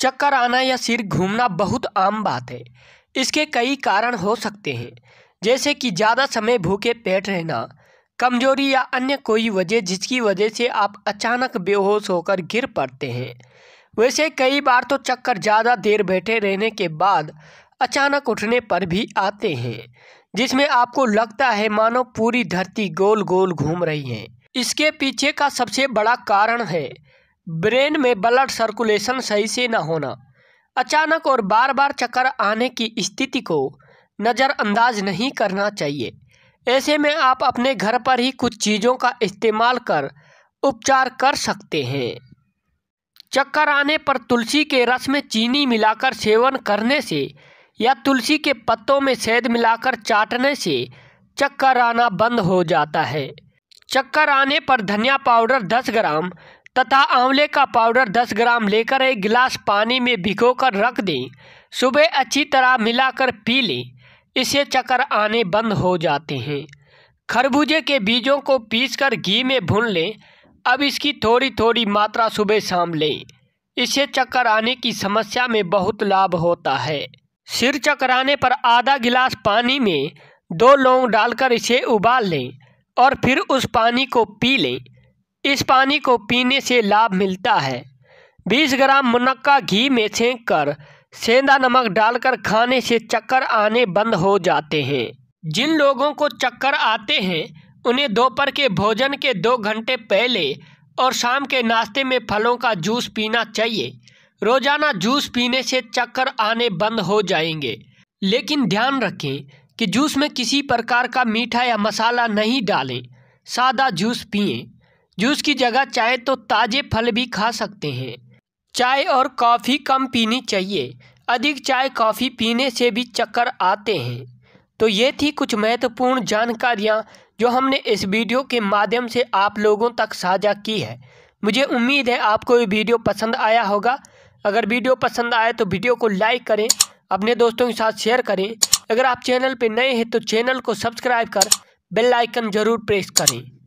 चक्कर आना या सिर घूमना बहुत आम बात है इसके कई कारण हो सकते हैं जैसे कि ज़्यादा समय भूखे पेट रहना कमजोरी या अन्य कोई वजह जिसकी वजह से आप अचानक बेहोश होकर गिर पड़ते हैं वैसे कई बार तो चक्कर ज़्यादा देर बैठे रहने के बाद अचानक उठने पर भी आते हैं जिसमें आपको लगता है मानो पूरी धरती गोल गोल घूम रही है इसके पीछे का सबसे बड़ा कारण है ब्रेन में ब्लड सर्कुलेशन सही से न होना अचानक और बार बार चक्कर आने की स्थिति को नज़रअंदाज नहीं करना चाहिए ऐसे में आप अपने घर पर ही कुछ चीज़ों का इस्तेमाल कर उपचार कर सकते हैं चक्कर आने पर तुलसी के रस में चीनी मिलाकर सेवन करने से या तुलसी के पत्तों में शहद मिलाकर चाटने से चक्कर आना बंद हो जाता है चक्कर आने पर धनिया पाउडर 10 ग्राम तथा आंवले का पाउडर 10 ग्राम लेकर एक गिलास पानी में भिगोकर रख दें सुबह अच्छी तरह मिलाकर पी लें इससे चक्कर आने बंद हो जाते हैं खरबूजे के बीजों को पीसकर घी में भून लें अब इसकी थोड़ी थोड़ी मात्रा सुबह शाम लें इससे चक्कर आने की समस्या में बहुत लाभ होता है सिर चकराने पर आधा गिलास पानी में दो लौंग डालकर इसे उबाल लें और फिर उस पानी को पी लें इस पानी को पीने से लाभ मिलता है 20 ग्राम मुनक्का घी में सेंक कर सेंधा नमक डालकर खाने से चक्कर आने बंद हो जाते हैं जिन लोगों को चक्कर आते हैं उन्हें दोपहर के भोजन के दो घंटे पहले और शाम के नाश्ते में फलों का जूस पीना चाहिए रोजाना जूस पीने से चक्कर आने बंद हो जाएंगे लेकिन ध्यान रखें कि जूस में किसी प्रकार का मीठा या मसाला नहीं डालें सादा जूस पिएं जूस की जगह चाय तो ताज़े फल भी खा सकते हैं चाय और कॉफ़ी कम पीनी चाहिए अधिक चाय कॉफ़ी पीने से भी चक्कर आते हैं तो ये थी कुछ महत्वपूर्ण जानकारियाँ जो हमने इस वीडियो के माध्यम से आप लोगों तक साझा की है मुझे उम्मीद है आपको ये वीडियो पसंद आया होगा अगर वीडियो पसंद आए तो वीडियो को लाइक करें अपने दोस्तों के साथ शेयर करें अगर आप चैनल पर नए हैं तो चैनल को सब्सक्राइब कर बेल आइकन ज़रूर प्रेस करें